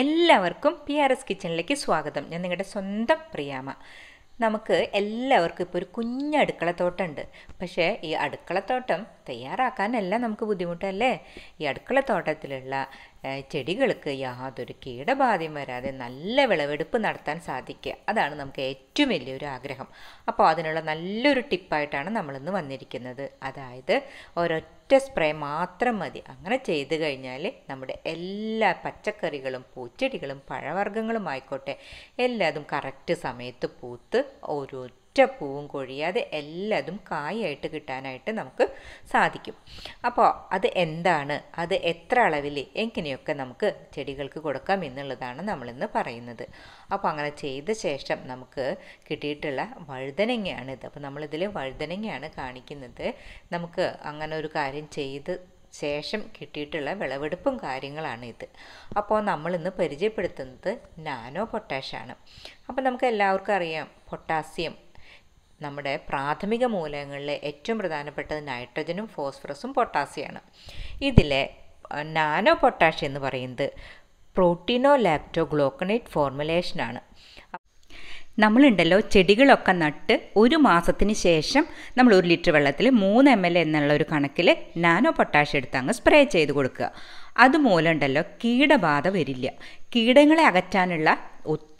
എല്ലാവർക്കും P R S കിച്ചണിലേക്ക് സ്വാഗതം ഞാൻ നിങ്ങളുടെ സ്വന്തം പ്രിയാമ നമുക്ക് എല്ലാവർക്കും ഇപ്പോൾ ഒരു കുഞ്ഞ് അടുക്കളത്തോട്ടമുണ്ട് പക്ഷേ ഈ അടുക്കളത്തോട്ടം തയ്യാറാക്കാനല്ല നമുക്ക് ബുദ്ധിമുട്ടല്ലേ ഈ അടുക്കളത്തോട്ടത്തിലുള്ള ചെടികൾക്ക് യാതൊരു കീടബാധയും വരാതെ നല്ല വിളവെടുപ്പ് നടത്താൻ സാധിക്കുക അതാണ് നമുക്ക് ഏറ്റവും വലിയൊരു ആഗ്രഹം അപ്പോൾ അതിനുള്ള നല്ലൊരു ടിപ്പായിട്ടാണ് നമ്മളിന്ന് വന്നിരിക്കുന്നത് അതായത് ഒരൊറ്റ സ്പ്രേ മാത്രം മതി അങ്ങനെ ചെയ്തു കഴിഞ്ഞാൽ നമ്മുടെ എല്ലാ പച്ചക്കറികളും പൂച്ചെടികളും പഴവർഗ്ഗങ്ങളും ആയിക്കോട്ടെ എല്ലാതും കറക്റ്റ് സമയത്ത് പൂത്ത് ഓരോ ഒറ്റപ്പൂവും കൊഴിയാതെ എല്ലാതും കായായിട്ട് കിട്ടാനായിട്ട് നമുക്ക് സാധിക്കും അപ്പോൾ അത് എന്താണ് അത് എത്ര അളവിൽ എങ്ങനെയൊക്കെ നമുക്ക് ചെടികൾക്ക് കൊടുക്കാം എന്നുള്ളതാണ് നമ്മളിന്ന് പറയുന്നത് അപ്പോൾ അങ്ങനെ ചെയ്ത ശേഷം നമുക്ക് കിട്ടിയിട്ടുള്ള വഴുതനങ്ങയാണിത് അപ്പോൾ നമ്മളിതിൽ വഴുതനങ്ങയാണ് കാണിക്കുന്നത് നമുക്ക് അങ്ങനെ ഒരു കാര്യം ചെയ്ത് ശേഷം കിട്ടിയിട്ടുള്ള വിളവെടുപ്പും കാര്യങ്ങളാണ് ഇത് അപ്പോൾ നമ്മൾ ഇന്ന് പരിചയപ്പെടുത്തുന്നത് നാനോ പൊട്ടാഷാണ് അപ്പോൾ നമുക്ക് എല്ലാവർക്കും അറിയാം പൊട്ടാസ്യം നമ്മുടെ പ്രാഥമിക മൂലകങ്ങളിലെ ഏറ്റവും പ്രധാനപ്പെട്ടത് നൈട്രജനും ഫോസ്ഫറസും പൊട്ടാസ്യമാണ് ഇതിലെ നാനോ പൊട്ടാഷ്യം എന്ന് പറയുന്നത് പ്രോട്ടീനോ ലാപ്റ്റോ ഗ്ലോക്കണേറ്റ് ഫോർമുലേഷനാണ് നമ്മളുണ്ടല്ലോ ചെടികളൊക്കെ നട്ട് ഒരു മാസത്തിന് ശേഷം നമ്മൾ ഒരു ലിറ്റർ വെള്ളത്തിൽ മൂന്ന് എം എൽ എന്നുള്ള ഒരു കണക്കിൽ നാനോ പൊട്ടാഷ്യം എടുത്ത് അങ്ങ് സ്പ്രേ ചെയ്ത് കൊടുക്കുക അതുമൂലം ഉണ്ടല്ലോ കീടബാധ വരില്ല കീടങ്ങളെ അകറ്റാനുള്ള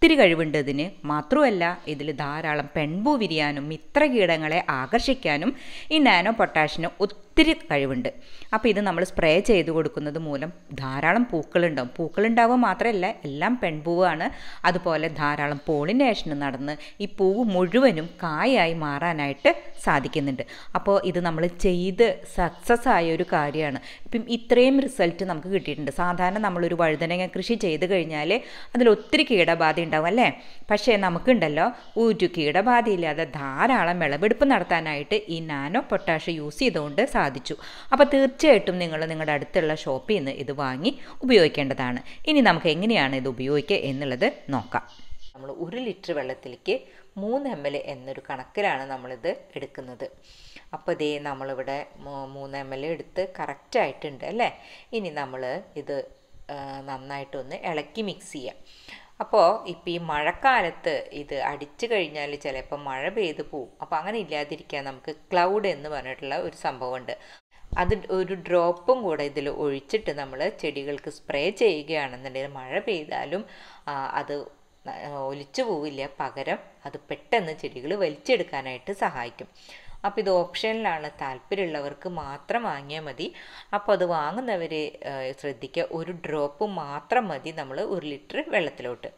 ഒത്തിരി കഴിവുണ്ട് ഇതിന് മാത്രമല്ല ഇതിൽ ധാരാളം പെൺപൂ വിരിയാനും മിത്ര കീടങ്ങളെ ആകർഷിക്കാനും ഈ നാനോ പൊട്ടാഷിന് ഒത്തിരി കഴിവുണ്ട് അപ്പോൾ ഇത് നമ്മൾ സ്പ്രേ ചെയ്ത് കൊടുക്കുന്നത് മൂലം ധാരാളം പൂക്കളുണ്ടാവും പൂക്കളുണ്ടാവുക മാത്രമല്ല എല്ലാം പെൺപൂവാണ് അതുപോലെ ധാരാളം പോളിനേഷൻ നടന്ന് ഈ പൂവ് മുഴുവനും കായായി മാറാനായിട്ട് സാധിക്കുന്നുണ്ട് അപ്പോൾ ഇത് നമ്മൾ ചെയ്ത് സക്സസ് ആയ ഒരു കാര്യമാണ് ഇപ്പം ഇത്രയും റിസൾട്ട് നമുക്ക് കിട്ടിയിട്ടുണ്ട് സാധാരണ നമ്മളൊരു വഴുതനങ്ങ കൃഷി ചെയ്ത് കഴിഞ്ഞാൽ അതിൽ ഒത്തിരി കീടബാധ ഉണ്ടാവും അല്ലേ പക്ഷേ നമുക്കുണ്ടല്ലോ ഊറ്റുക്കീയുടെ ബാധയില്ലാതെ ധാരാളം വിളവെടുപ്പ് നടത്താനായിട്ട് ഈ നാനോ പൊട്ടാഷ് യൂസ് ചെയ്തുകൊണ്ട് സാധിച്ചു അപ്പോൾ തീർച്ചയായിട്ടും നിങ്ങൾ നിങ്ങളുടെ അടുത്തുള്ള ഷോപ്പിൽ നിന്ന് ഇത് വാങ്ങി ഉപയോഗിക്കേണ്ടതാണ് ഇനി നമുക്ക് എങ്ങനെയാണ് ഇത് ഉപയോഗിക്കുക എന്നുള്ളത് നോക്കാം നമ്മൾ ഒരു ലിറ്റർ വെള്ളത്തിലേക്ക് മൂന്ന് എം എൽ എന്നൊരു കണക്കിലാണ് നമ്മളിത് എടുക്കുന്നത് അപ്പോൾ ഇതേ നമ്മളിവിടെ മൂന്ന് എം എൽ എടുത്ത് കറക്റ്റായിട്ടുണ്ട് അല്ലേ ഇനി നമ്മൾ ഇത് നന്നായിട്ടൊന്ന് ഇളക്കി മിക്സ് ചെയ്യാം അപ്പോൾ ഇപ്പം ഈ മഴക്കാലത്ത് ഇത് അടിച്ചു കഴിഞ്ഞാൽ ചിലപ്പോൾ മഴ പെയ്ത് പോവും അപ്പോൾ അങ്ങനെ ഇല്ലാതിരിക്കാൻ നമുക്ക് ക്ലൗഡ് എന്ന് പറഞ്ഞിട്ടുള്ള ഒരു സംഭവമുണ്ട് അത് ഒരു ഡ്രോപ്പും കൂടെ ഇതിൽ ഒഴിച്ചിട്ട് നമ്മൾ ചെടികൾക്ക് സ്പ്രേ ചെയ്യുകയാണെന്നുണ്ടെങ്കിൽ മഴ പെയ്താലും അത് ഒലിച്ചു പോവില്ല പകരം അത് പെട്ടെന്ന് ചെടികൾ വലിച്ചെടുക്കാനായിട്ട് സഹായിക്കും അപ്പോൾ ഇത് ഓപ്ഷനിലാണ് താല്പര്യമുള്ളവർക്ക് മാത്രം വാങ്ങിയാൽ മതി അപ്പോൾ അത് വാങ്ങുന്നവർ ശ്രദ്ധിക്കുക ഒരു ഡ്രോപ്പ് മാത്രം മതി നമ്മൾ ഒരു ലിറ്റർ വെള്ളത്തിലോട്ട്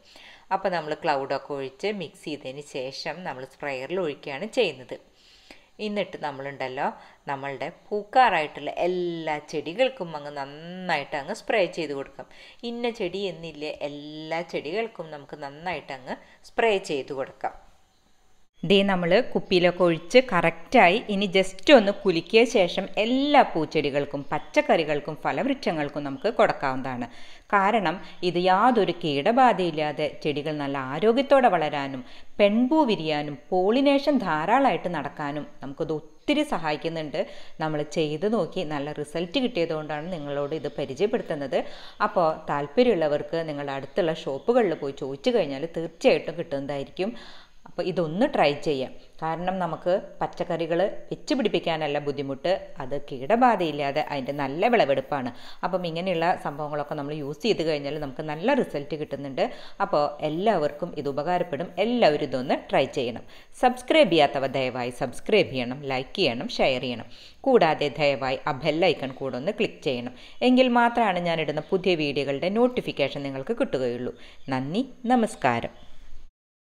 അപ്പോൾ നമ്മൾ ക്ലൗഡൊക്കെ ഒഴിച്ച് മിക്സ് ചെയ്തതിന് ശേഷം നമ്മൾ സ്പ്രെയറിൽ ഒഴിക്കുകയാണ് ചെയ്യുന്നത് എന്നിട്ട് നമ്മളുണ്ടല്ലോ നമ്മളുടെ പൂക്കാറായിട്ടുള്ള എല്ലാ ചെടികൾക്കും അങ്ങ് നന്നായിട്ട് അങ്ങ് സ്പ്രേ ചെയ്ത് കൊടുക്കാം ഇന്ന ചെടി എന്നില്ലേ എല്ലാ ചെടികൾക്കും നമുക്ക് നന്നായിട്ട് അങ്ങ് സ്പ്രേ ചെയ്ത് കൊടുക്കാം ഇതേ നമ്മൾ കുപ്പിയിലൊക്കെ ഒഴിച്ച് കറക്റ്റായി ഇനി ജസ്റ്റ് ഒന്ന് കുലുക്കിയ ശേഷം എല്ലാ പൂച്ചെടികൾക്കും പച്ചക്കറികൾക്കും ഫലവൃക്ഷങ്ങൾക്കും നമുക്ക് കൊടുക്കാവുന്നതാണ് കാരണം ഇത് യാതൊരു കീടബാധയില്ലാതെ ചെടികൾ നല്ല ആരോഗ്യത്തോടെ വളരാനും പെൺപൂ വിരിയാനും പോളിനേഷൻ ധാരാളമായിട്ട് നടക്കാനും നമുക്കത് ഒത്തിരി സഹായിക്കുന്നുണ്ട് നമ്മൾ ചെയ്ത് നോക്കി നല്ല റിസൾട്ട് കിട്ടിയതുകൊണ്ടാണ് നിങ്ങളോട് ഇത് പരിചയപ്പെടുത്തുന്നത് അപ്പോൾ താല്പര്യമുള്ളവർക്ക് നിങ്ങളുടെ അടുത്തുള്ള ഷോപ്പുകളിൽ പോയി ചോദിച്ചു കഴിഞ്ഞാൽ തീർച്ചയായിട്ടും കിട്ടുന്നതായിരിക്കും അപ്പോൾ ഇതൊന്ന് ട്രൈ ചെയ്യാം കാരണം നമുക്ക് പച്ചക്കറികൾ വെച്ച് പിടിപ്പിക്കാനല്ല ബുദ്ധിമുട്ട് അത് കീടബാധയില്ലാതെ അതിൻ്റെ നല്ല വിളവെടുപ്പാണ് അപ്പം ഇങ്ങനെയുള്ള സംഭവങ്ങളൊക്കെ നമ്മൾ യൂസ് ചെയ്ത് കഴിഞ്ഞാൽ നമുക്ക് നല്ല റിസൾട്ട് കിട്ടുന്നുണ്ട് അപ്പോൾ എല്ലാവർക്കും ഇത് ഉപകാരപ്പെടും എല്ലാവരും ഇതൊന്ന് ട്രൈ ചെയ്യണം സബ്സ്ക്രൈബ് ചെയ്യാത്തവ ദയവായി സബ്സ്ക്രൈബ് ചെയ്യണം ലൈക്ക് ചെയ്യണം ഷെയർ ചെയ്യണം കൂടാതെ ദയവായി ആ ബെല്ലൈക്കൺ കൂടെ ഒന്ന് ക്ലിക്ക് ചെയ്യണം എങ്കിൽ മാത്രമാണ് ഞാനിടുന്ന പുതിയ വീഡിയോകളുടെ നോട്ടിഫിക്കേഷൻ നിങ്ങൾക്ക് കിട്ടുകയുള്ളൂ നന്ദി നമസ്കാരം